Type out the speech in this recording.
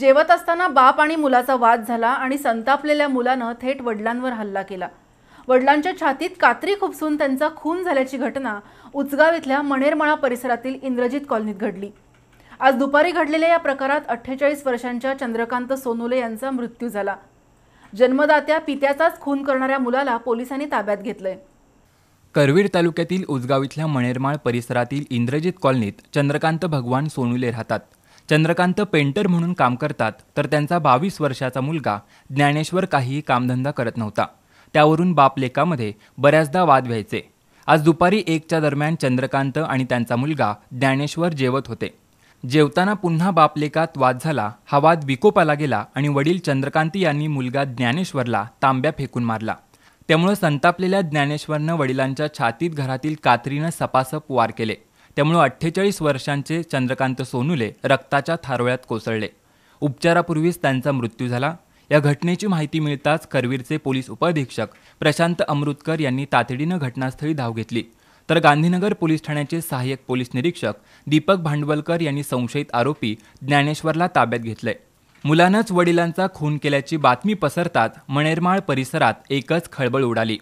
जेवत असताना बाप आणि मुलाचा वाद झाला आणि संतापलेल्या मुलानं थेट वडिलांवर हल्ला केला वडिलांच्या छातीत कात्री खुपसून त्यांचा खून झाल्याची घटना उचगाव इथल्या मणेरमाळा परिसरातील इंद्रजित कॉलनीत घडली आज दुपारी घडलेल्या या प्रकारात अठ्ठेचाळीस वर्षांच्या चंद्रकांत सोनुले यांचा मृत्यू झाला जन्मदात्या पित्याचाच खून करणाऱ्या मुलाला पोलिसांनी ताब्यात घेतलंय करवीर तालुक्यातील उजगाव इथल्या मणेरमाळ परिसरातील इंद्रजित कॉलनीत चंद्रकांत भगवान सोनुले राहतात चंद्रकांत पेंटर म्हणून काम करतात तर त्यांचा बावीस वर्षाचा मुलगा ज्ञानेश्वर काहीही कामधंदा करत नव्हता त्यावरून बापलेकामध्ये बऱ्याचदा वाद व्हायचे आज दुपारी एकच्या दरम्यान चंद्रकांत आणि त्यांचा मुलगा ज्ञानेश्वर जेवत होते जेवताना पुन्हा बापलेकात वाद झाला हा वाद विकोपाला गेला आणि वडील चंद्रकांत यांनी मुलगा ज्ञानेश्वरला तांब्या फेकून मारला त्यामुळे संतापलेल्या ज्ञानेश्वरनं वडिलांच्या छातीत घरातील कात्रीनं सपासप वार केले त्यामुळे अठ्ठेचाळीस वर्षांचे चंद्रकांत सोनुले रक्ताच्या थारोळ्यात कोसळले उपचारापूर्वीच त्यांचा मृत्यू झाला या घटनेची माहिती मिळताच करवीरचे पोलीस उपअधीक्षक प्रशांत अमृतकर यांनी तातडीनं घटनास्थळी धाव घेतली तर गांधीनगर पोलीस ठाण्याचे सहाय्यक पोलीस निरीक्षक दीपक भांडवलकर यांनी संशयित आरोपी ज्ञानेश्वरला ताब्यात घेतले मुलानंच वडिलांचा खून केल्याची बातमी पसरताच मणेरमाळ परिसरात एकच खळबळ उडाली